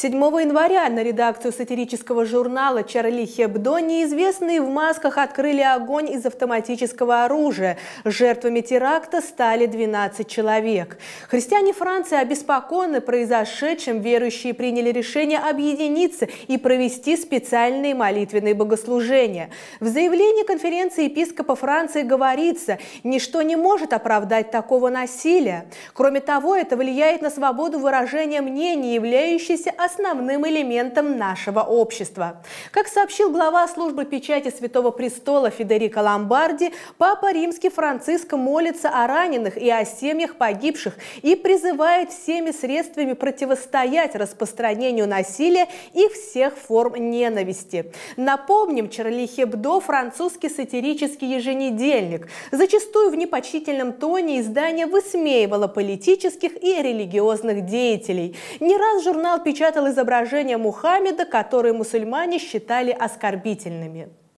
7 января на редакцию сатирического журнала «Чарли Хебдо» неизвестные в масках открыли огонь из автоматического оружия. Жертвами теракта стали 12 человек. Христиане Франции обеспокоены произошедшим. Верующие приняли решение объединиться и провести специальные молитвенные богослужения. В заявлении конференции епископа Франции говорится, ничто не может оправдать такого насилия. Кроме того, это влияет на свободу выражения мнений, являющейся основным элементом нашего общества. Как сообщил глава службы печати Святого Престола Федерико Ломбарди, Папа Римский Франциск молится о раненых и о семьях погибших и призывает всеми средствами противостоять распространению насилия и всех форм ненависти. Напомним, Чарли Хебдо – французский сатирический еженедельник. Зачастую в непочтительном тоне издание высмеивало политических и религиозных деятелей. Не раз журнал печатал спрятал изображение Мухаммеда, которые мусульмане считали оскорбительными.